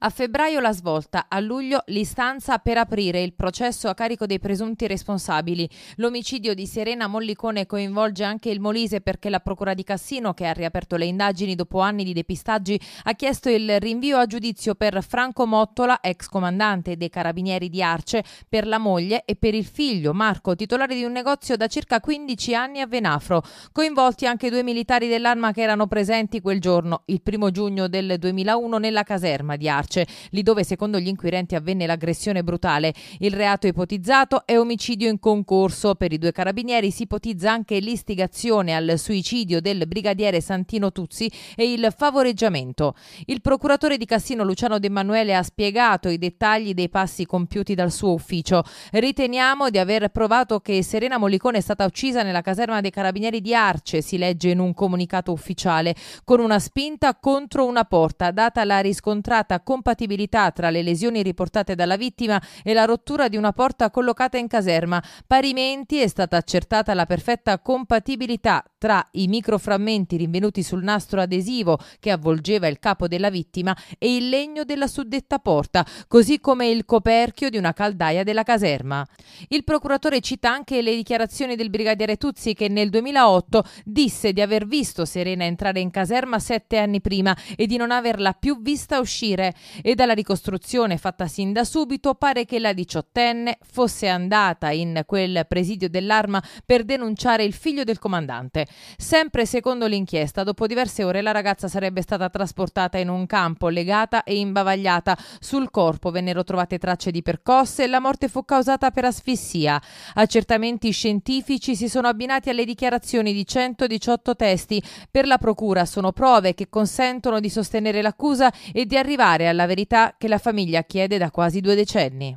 A febbraio la svolta, a luglio l'istanza per aprire il processo a carico dei presunti responsabili. L'omicidio di Serena Mollicone coinvolge anche il Molise perché la Procura di Cassino, che ha riaperto le indagini dopo anni di depistaggi, ha chiesto il rinvio a giudizio per Franco Mottola, ex comandante dei Carabinieri di Arce, per la moglie e per il figlio Marco, titolare di un negozio da circa 15 anni a Venafro. Coinvolti anche due militari dell'arma che erano presenti quel giorno, il primo giugno del 2001, nella caserma di Arce carcere, lì dove secondo gli inquirenti avvenne l'aggressione brutale. Il reato ipotizzato è omicidio in concorso. Per i due carabinieri si ipotizza anche l'istigazione al suicidio del brigadiere Santino Tuzzi e il favoreggiamento. Il procuratore di Cassino Luciano De Emanuele ha spiegato i dettagli dei passi compiuti dal suo ufficio. Riteniamo di aver provato che Serena Mollicone è stata uccisa nella caserma dei carabinieri di Arce, si legge in un comunicato ufficiale, con una spinta contro una porta, data la riscontrata con incompatibilità tra le lesioni riportate dalla vittima e la rottura di una porta collocata in caserma. Parimenti è stata accertata la perfetta compatibilità tra i microframmenti rinvenuti sul nastro adesivo che avvolgeva il capo della vittima e il legno della suddetta porta, così come il coperchio di una caldaia della caserma. Il procuratore cita anche le dichiarazioni del brigadiere Tuzzi che nel 2008 disse di aver visto Serena entrare in caserma sette anni prima e di non averla più vista uscire e dalla ricostruzione fatta sin da subito pare che la diciottenne fosse andata in quel presidio dell'arma per denunciare il figlio del comandante. Sempre secondo l'inchiesta, dopo diverse ore la ragazza sarebbe stata trasportata in un campo, legata e imbavagliata. Sul corpo vennero trovate tracce di percosse e la morte fu causata per asfissia. Accertamenti scientifici si sono abbinati alle dichiarazioni di 118 testi. Per la procura sono prove che consentono di sostenere l'accusa e di arrivare alla verità che la famiglia chiede da quasi due decenni.